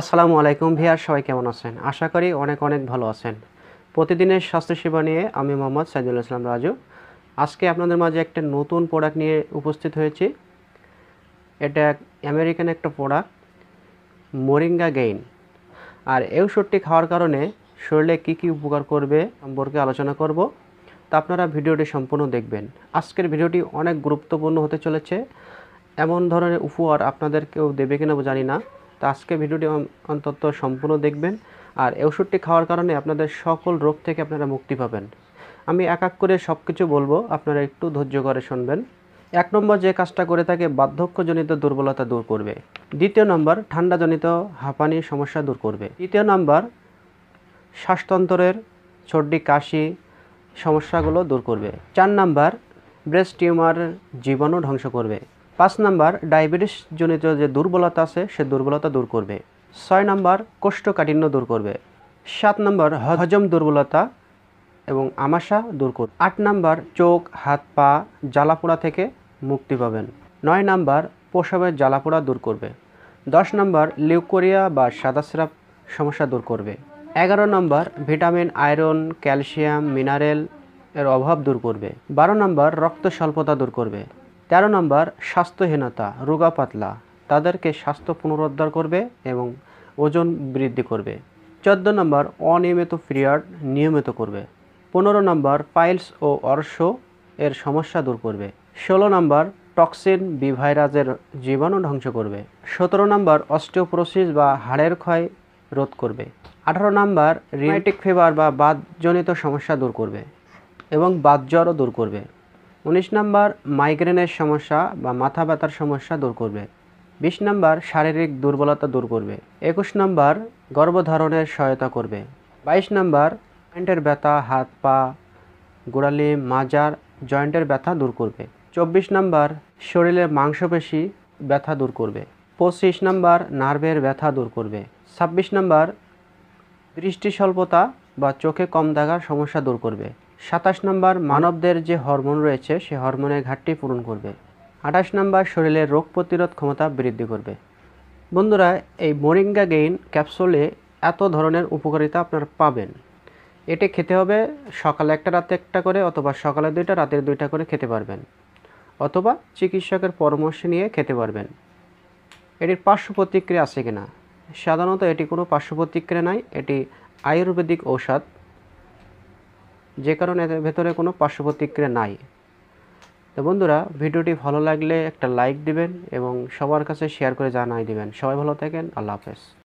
আসসালামু আলাইকুম ভিয়ার সবাই কেমন আছেন আশা করি অনেক অনেক ভালো আছেন প্রতিদিনের স্বাস্থ্যসেবা নিয়ে আমি মোহাম্মদ সাইদুল ইসলাম রাজু আজকে আপনাদের মাঝে একটা নতুন প্রোডাক্ট নিয়ে উপস্থিত হয়েছি এটা আমেরিকান একটা প্রোডাক্ট মোরিঙ্গা গেইন আর এই ওষুধটি খাওয়ার কারণে শরীরে কি কি উপকার করবে সম্পর্কে আলোচনা করব তা আপনারা ভিডিওটি সম্পূর্ণ দেখবেন আজকের ভিডিওটি অনেক গুরুত্বপূর্ণ হতে চলেছে এমন ধরনের উপহার আপনাদের কেউ দেবে কিনা জানি না তো আজকে ভিডিওটি অন্তত সম্পূর্ণ দেখবেন আর ওষুধটি খাওয়ার কারণে আপনাদের সকল রোগ থেকে আপনারা মুক্তি পাবেন আমি এক এক করে সব কিছু বলবো আপনারা একটু ধৈর্য করে শুনবেন এক নম্বর যে কাজটা করে থাকে বার্ধক্যজনিত দুর্বলতা দূর করবে দ্বিতীয় নম্বর ঠান্ডাজনিত হাঁপানি সমস্যা দূর করবে তৃতীয় নম্বর শ্বাসতন্ত্রের সর্দি কাশি সমস্যাগুলো দূর করবে চার নাম্বার ব্রেস্ট টিউমার জীবনও ধ্বংস করবে পাঁচ নাম্বার ডায়াবেটিস জনিত যে দুর্বলতা আছে সে দুর্বলতা দূর করবে ছয় নাম্বার কোষ্ঠকাঠিন্য দূর করবে সাত নাম্বার হজম দুর্বলতা এবং আমাশা দূর করবে আট নাম্বার চোখ হাত পা জ্বালাপোড়া থেকে মুক্তি পাবেন নয় নাম্বার পোশাবের জ্বালাপোড়া দূর করবে দশ নম্বর লিউকোরিয়া বা সাদা সমস্যা দূর করবে এগারো নম্বর ভিটামিন আয়রন ক্যালসিয়াম মিনারেল এর অভাব দূর করবে বারো নাম্বার রক্ত স্বল্পতা দূর করবে তেরো নম্বর স্বাস্থ্যহীনতা রোগা পাতলা তাদেরকে স্বাস্থ্য পুনরুদ্ধার করবে এবং ওজন বৃদ্ধি করবে চোদ্দ নম্বর অনিয়মিত পিরিয়ড নিয়মিত করবে পনেরো নম্বর পাইলস ও অর্শ এর সমস্যা দূর করবে ষোলো নম্বর টক্সিন বি ভাইরাসের জীবাণু ধ্বংস করবে সতেরো নম্বর অস্টিওপ্রোসিস বা হাড়ের ক্ষয় রোধ করবে আঠারো নম্বর রিয়েটিক ফিভার বা বাতজনিত সমস্যা দূর করবে এবং বাতজ্বরও দূর করবে উনিশ নাম্বার মাইগ্রেনের সমস্যা বা মাথা ব্যথার সমস্যা দূর করবে বিশ নাম্বার শারীরিক দুর্বলতা দূর করবে একুশ নম্বর গর্ভধারণের সহায়তা করবে বাইশ নম্বর জয়েন্টের ব্যথা হাত পা গোড়ালি মাজার জয়েন্টের ব্যথা দূর করবে চব্বিশ নাম্বার শরীরের মাংসপেশি ব্যথা দূর করবে পঁচিশ নম্বর নার্ভের ব্যথা দূর করবে ছাব্বিশ নম্বর দৃষ্টিস্বল্পতা বা চোখে কম দেখার সমস্যা দূর করবে সাতাশ নম্বর মানবদের যে হরমোন রয়েছে সে হরমোনের ঘাটতি পূরণ করবে আঠাশ নম্বর শরীরের রোগ প্রতিরোধ ক্ষমতা বৃদ্ধি করবে বন্ধুরা এই মোরিঙ্গা গেইন ক্যাপসুলে এত ধরনের উপকারিতা আপনারা পাবেন এটি খেতে হবে সকালে একটা রাতে একটা করে অথবা সকালে দুইটা রাতের দুইটা করে খেতে পারবেন অথবা চিকিৎসকের পরামর্শ নিয়ে খেতে পারবেন এটির পার্শ্ব প্রতিক্রিয়া আছে কিনা সাধারণত এটি কোনো পার্শ্ব প্রতিক্রিয়া নাই এটি আয়ুর্বেদিক ঔষধ যে কারণে এদের ভেতরে কোনো পার্শ্ব প্রতিক্রিয়া নাই তো বন্ধুরা ভিডিওটি ভালো লাগলে একটা লাইক দিবেন এবং সবার কাছে শেয়ার করে জানাই দিবেন সবাই ভালো থাকেন আল্লাহ হাফেজ